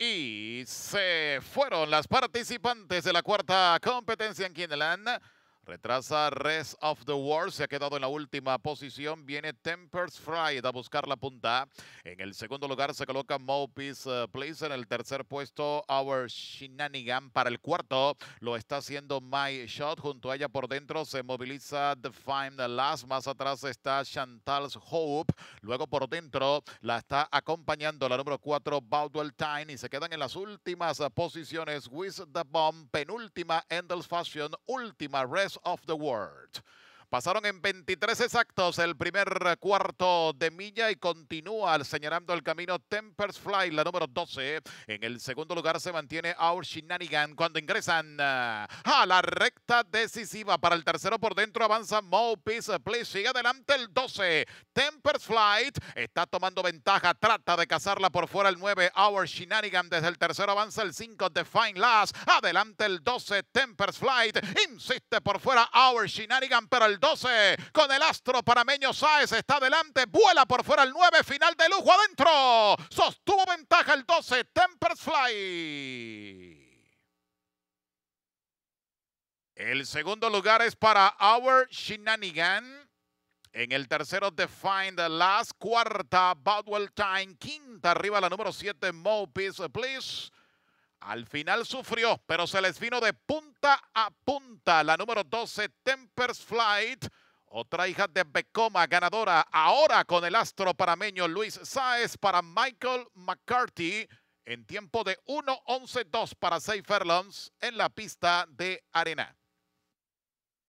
y se fueron las participantes de la cuarta competencia en Kinderland. Retrasa Rest of the World, se ha quedado en la última posición. Viene Tempers Fried a buscar la punta. En el segundo lugar se coloca Mopis eh, Place. En el tercer puesto, Our Shenanigan. Para el cuarto lo está haciendo My Shot. Junto a ella por dentro se moviliza The find the Last. Más atrás está Chantal's Hope. Luego por dentro la está acompañando la número 4, Baldwell Time. Y se quedan en las últimas posiciones. With the Bomb, penúltima Endless Fashion, última Rest of the word. Pasaron en 23 exactos el primer cuarto de milla y continúa señalando el camino Tempers Flight, la número 12. En el segundo lugar se mantiene Our Shinanigan. cuando ingresan ah, a la recta decisiva. Para el tercero por dentro avanza Mo Please. Sigue adelante el 12. Tempers Flight está tomando ventaja. Trata de cazarla por fuera el 9. Our Shinanigan desde el tercero avanza el 5. Define Last. Adelante el 12. Tempers Flight. Insiste por fuera Our Shinanigan para el 12 con el astro para parameño Sáez. Está adelante, vuela por fuera el 9, final de lujo adentro. Sostuvo ventaja el 12, Tempers Fly. El segundo lugar es para Our Shenanigan. En el tercero, Define the Last. Cuarta, Badwell Time. Quinta, arriba la número 7, Mopis Peace Please. Al final sufrió, pero se les vino de punta a punta la número 12, Tempers Flight. Otra hija de Becoma, ganadora ahora con el astro parameño Luis Saez para Michael McCarthy en tiempo de 1-11-2 para 6 en la pista de arena.